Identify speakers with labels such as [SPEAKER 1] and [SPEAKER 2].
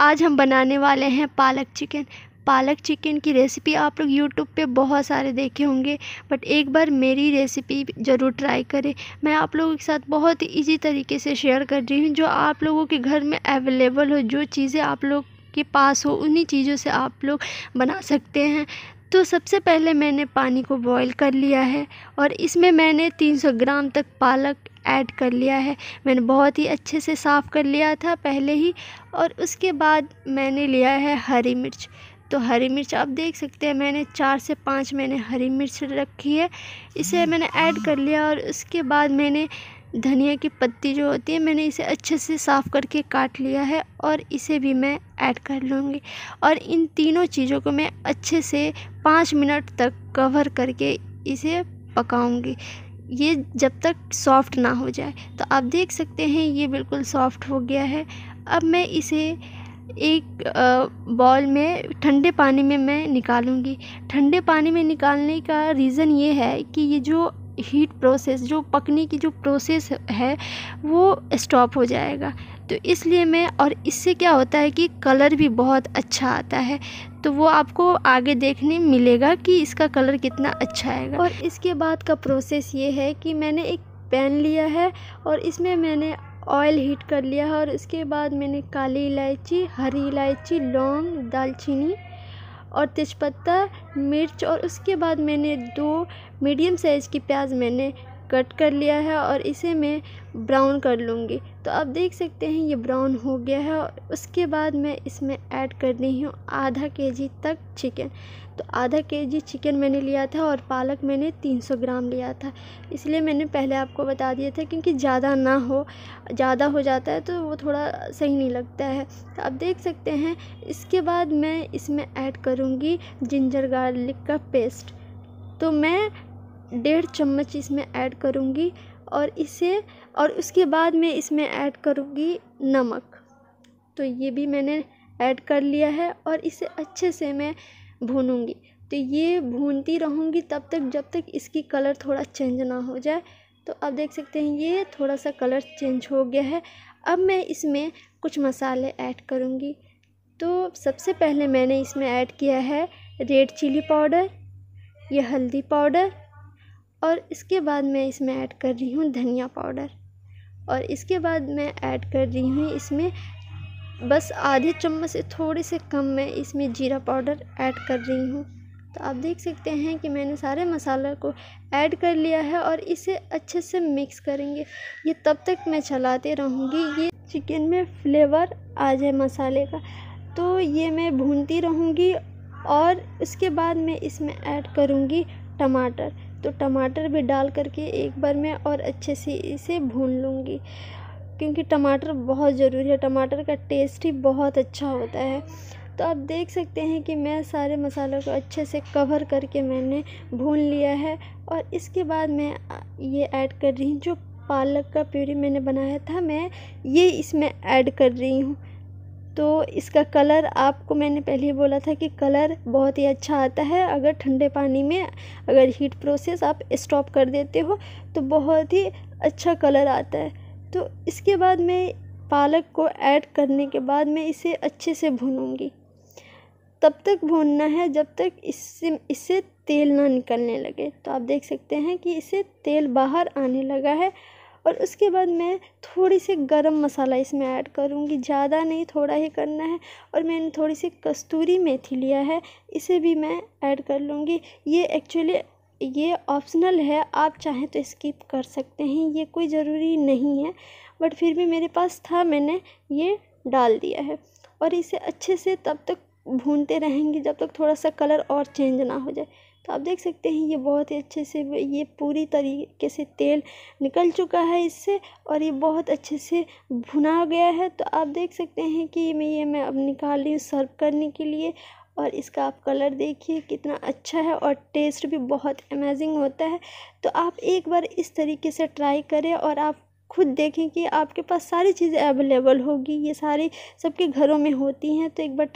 [SPEAKER 1] आज हम बनाने वाले हैं पालक चिकन पालक चिकन की रेसिपी आप लोग यूट्यूब पे बहुत सारे देखे होंगे बट एक बार मेरी रेसिपी ज़रूर ट्राई करें मैं आप लोगों के साथ बहुत ही ईजी तरीके से शेयर कर रही हूँ जो आप लोगों के घर में अवेलेबल हो जो चीज़ें आप लोग के पास हो उन्हीं चीज़ों से आप लोग बना सकते हैं तो सबसे पहले मैंने पानी को बॉईल कर लिया है और इसमें मैंने 300 ग्राम तक पालक ऐड कर लिया है मैंने बहुत ही अच्छे से साफ़ कर लिया था पहले ही और उसके बाद मैंने लिया है हरी मिर्च तो हरी मिर्च आप देख सकते हैं मैंने चार से पाँच मैंने हरी मिर्च रखी है इसे मैंने ऐड कर लिया और उसके बाद मैंने धनिया की पत्ती जो होती है मैंने इसे अच्छे से साफ़ करके काट लिया है और इसे भी मैं ऐड कर लूँगी और इन तीनों चीज़ों को मैं अच्छे से पाँच मिनट तक कवर करके इसे पकाऊंगी ये जब तक सॉफ़्ट ना हो जाए तो आप देख सकते हैं ये बिल्कुल सॉफ़्ट हो गया है अब मैं इसे एक बॉल में ठंडे पानी में मैं निकालूंगी ठंडे पानी में निकालने का रीज़न ये है कि ये जो हीट प्रोसेस जो पकने की जो प्रोसेस है वो स्टॉप हो जाएगा तो इसलिए मैं और इससे क्या होता है कि कलर भी बहुत अच्छा आता है तो वो आपको आगे देखने मिलेगा कि इसका कलर कितना अच्छा आएगा और इसके बाद का प्रोसेस ये है कि मैंने एक पैन लिया है और इसमें मैंने ऑयल हीट कर लिया है और इसके बाद मैंने काली इलायची हरी इलायची लौंग दालचीनी और तेज़पत्ता मिर्च और उसके बाद मैंने दो मीडियम साइज़ की प्याज मैंने कट कर लिया है और इसे मैं ब्राउन कर लूँगी तो आप देख सकते हैं ये ब्राउन हो गया है और उसके बाद मैं इसमें ऐड कर रही हूँ आधा के जी तक चिकन तो आधा के जी चिकन मैंने लिया था और पालक मैंने 300 ग्राम लिया था इसलिए मैंने पहले आपको बता दिया था क्योंकि ज़्यादा ना हो ज़्यादा हो जाता है तो वो थोड़ा सही नहीं लगता है तो आप देख सकते हैं इसके बाद मैं इसमें ऐड करूँगी जिंजर गार्लिक का पेस्ट तो मैं डेढ़ चम्मच इसमें ऐड करूँगी और इसे और उसके बाद मैं इसमें ऐड करूँगी नमक तो ये भी मैंने ऐड कर लिया है और इसे अच्छे से मैं भूनूँगी तो ये भूनती रहूँगी तब तक जब तक इसकी कलर थोड़ा चेंज ना हो जाए तो आप देख सकते हैं ये थोड़ा सा कलर चेंज हो गया है अब मैं इसमें कुछ मसाले ऐड करूँगी तो सबसे पहले मैंने इसमें ऐड किया है रेड चिली पाउडर ये हल्दी पाउडर और इसके बाद मैं इसमें ऐड कर रही हूँ धनिया पाउडर और इसके बाद मैं ऐड कर रही हूँ इसमें बस आधे चम्मच से थोड़े से कम मैं इसमें जीरा पाउडर ऐड कर रही हूँ तो आप देख सकते हैं कि मैंने सारे मसाला को ऐड कर लिया है और इसे अच्छे से मिक्स करेंगे ये तब तक मैं चलाते रहूँगी ये चिकन में फ्लेवर आ जाए मसाले का तो ये मैं भूनती रहूँगी और उसके बाद मैं इसमें ऐड करूँगी टमाटर तो टमाटर भी डाल करके एक बार मैं और अच्छे से इसे भून लूँगी क्योंकि टमाटर बहुत ज़रूरी है टमाटर का टेस्ट ही बहुत अच्छा होता है तो आप देख सकते हैं कि मैं सारे मसालों को अच्छे से कवर करके मैंने भून लिया है और इसके बाद मैं ये ऐड कर रही हूँ जो पालक का प्यूरी मैंने बनाया था मैं ये इसमें ऐड कर रही हूँ तो इसका कलर आपको मैंने पहले ही बोला था कि कलर बहुत ही अच्छा आता है अगर ठंडे पानी में अगर हीट प्रोसेस आप स्टॉप कर देते हो तो बहुत ही अच्छा कलर आता है तो इसके बाद मैं पालक को ऐड करने के बाद मैं इसे अच्छे से भूनूंगी तब तक भूनना है जब तक इससे इससे तेल ना निकलने लगे तो आप देख सकते हैं कि इसे तेल बाहर आने लगा है और उसके बाद मैं थोड़ी सी गरम मसाला इसमें ऐड करूँगी ज़्यादा नहीं थोड़ा ही करना है और मैंने थोड़ी सी कस्तूरी मेथी लिया है इसे भी मैं ऐड कर लूँगी ये एक्चुअली ये ऑप्शनल है आप चाहें तो स्किप कर सकते हैं ये कोई ज़रूरी नहीं है बट फिर भी मेरे पास था मैंने ये डाल दिया है और इसे अच्छे से तब तक भूनते रहेंगे जब तक थोड़ा सा कलर और चेंज ना हो जाए तो आप देख सकते हैं ये बहुत ही अच्छे से ये पूरी तरीके से तेल निकल चुका है इससे और ये बहुत अच्छे से भुना गया है तो आप देख सकते हैं कि मैं ये मैं अब निकाल रही हूँ सर्व करने के लिए और इसका आप कलर देखिए कितना अच्छा है और टेस्ट भी बहुत अमेजिंग होता है तो आप एक बार इस तरीके से ट्राई करें और आप खुद देखें कि आपके पास सारी चीज़ें अवेलेबल होगी ये सारी सबके घरों में होती हैं तो एक बार